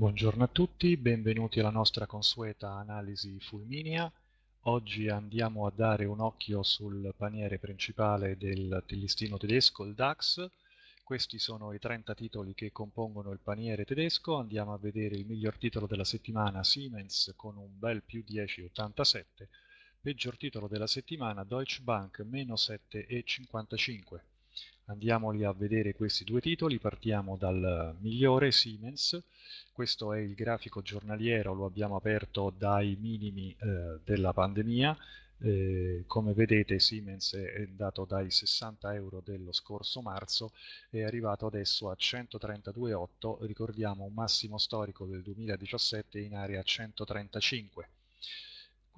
Buongiorno a tutti, benvenuti alla nostra consueta analisi fulminea. Oggi andiamo a dare un occhio sul paniere principale del listino tedesco, il DAX. Questi sono i 30 titoli che compongono il paniere tedesco. Andiamo a vedere il miglior titolo della settimana, Siemens, con un bel più 10,87. Peggior titolo della settimana, Deutsche Bank, meno 7,55. Andiamoli a vedere questi due titoli, partiamo dal migliore Siemens, questo è il grafico giornaliero, lo abbiamo aperto dai minimi eh, della pandemia, eh, come vedete Siemens è andato dai 60 euro dello scorso marzo è arrivato adesso a 132,8 ricordiamo un massimo storico del 2017 in area 135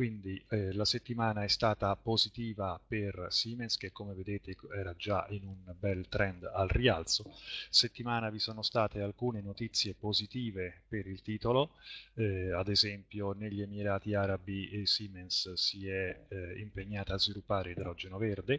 quindi eh, la settimana è stata positiva per Siemens che come vedete era già in un bel trend al rialzo. Settimana vi sono state alcune notizie positive per il titolo, eh, ad esempio negli Emirati Arabi eh, Siemens si è eh, impegnata a sviluppare idrogeno verde.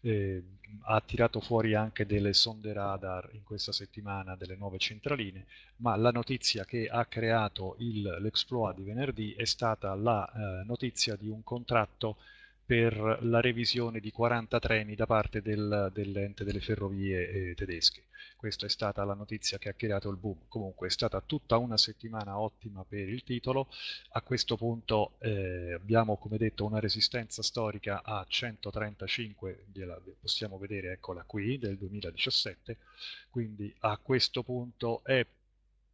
Eh, ha tirato fuori anche delle sonde radar in questa settimana delle nuove centraline, ma la notizia che ha creato l'Exploa di venerdì è stata la eh, notizia di un contratto per la revisione di 40 treni da parte del, dell'ente delle ferrovie eh, tedesche. Questa è stata la notizia che ha creato il boom. Comunque è stata tutta una settimana ottima per il titolo. A questo punto eh, abbiamo, come detto, una resistenza storica a 135, gliela possiamo vedere, eccola qui, del 2017. Quindi a questo punto è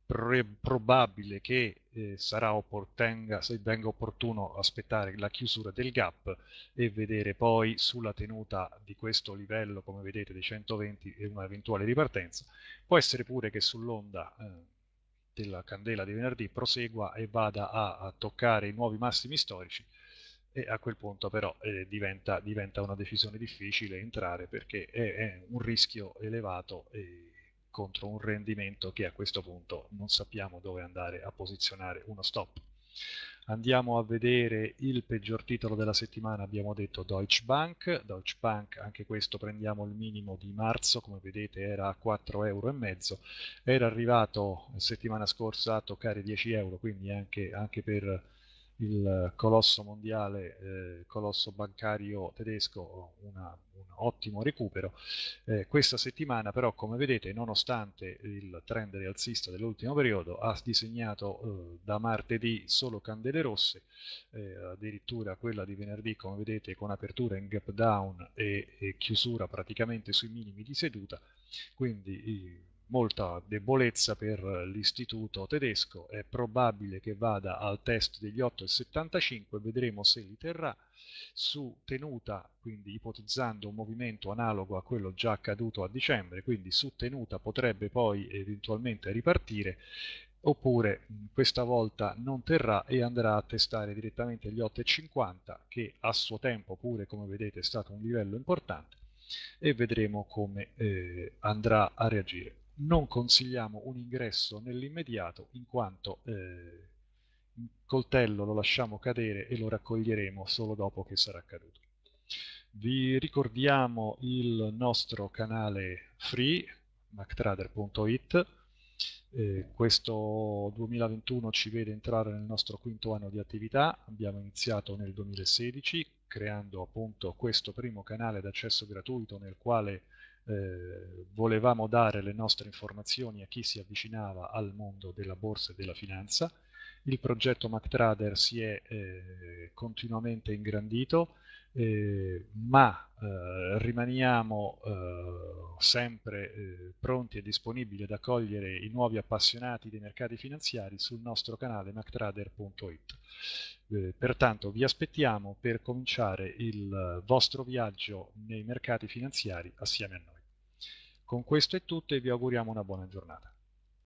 pre- probabile che eh, sarà opportenga, se venga opportuno aspettare la chiusura del gap e vedere poi sulla tenuta di questo livello, come vedete, dei 120 e un'eventuale ripartenza. Può essere pure che sull'onda eh, della candela di venerdì prosegua e vada a, a, toccare i nuovi massimi storici e a quel punto però eh, diventa, diventa, una decisione difficile entrare perché è, è un rischio elevato. E, contro un rendimento che a questo punto non sappiamo dove andare a posizionare uno stop. Andiamo a vedere il peggior titolo della settimana, abbiamo detto Deutsche Bank, Deutsche Bank anche questo prendiamo il minimo di marzo, come vedete era a 4,5 euro, era arrivato settimana scorsa a toccare 10 euro, quindi anche, anche per il colosso mondiale, eh, colosso bancario tedesco, una, un ottimo recupero. Eh, questa settimana però, come vedete, nonostante il trend rialzista dell'ultimo periodo, ha disegnato eh, da martedì solo candele rosse, eh, addirittura quella di venerdì, come vedete, con apertura in gap down e, e chiusura praticamente sui minimi di seduta, quindi molta debolezza per eh, l'istituto tedesco, è probabile che vada al test degli 8,75, vedremo se li terrà su tenuta, quindi ipotizzando un movimento analogo a quello già accaduto a dicembre, quindi su tenuta potrebbe poi eventualmente ripartire oppure questa volta non terrà e andrà a testare direttamente gli 8,50 che a suo tempo pure come vedete è stato un livello importante e vedremo come eh, andrà a reagire non consigliamo un ingresso nell'immediato in quanto eh, il coltello lo lasciamo cadere e lo raccoglieremo solo dopo che sarà caduto. Vi ricordiamo il nostro canale free, mactrader.it, eh, questo 2021 ci vede entrare nel nostro quinto anno di attività, abbiamo iniziato nel 2016 creando appunto questo primo canale d'accesso gratuito nel quale eh, volevamo dare le nostre informazioni a chi si avvicinava al mondo della borsa e della finanza. Il progetto MacTrader si è eh, continuamente ingrandito, Ehm, ma eh, rimaniamo eh, sempre eh, pronti e disponibili ad accogliere i nuovi appassionati dei mercati finanziari sul nostro canale mactrader.it. Eh, pertanto vi aspettiamo per cominciare il vostro viaggio nei mercati finanziari assieme a noi. Con questo è tutto e vi auguriamo una buona giornata.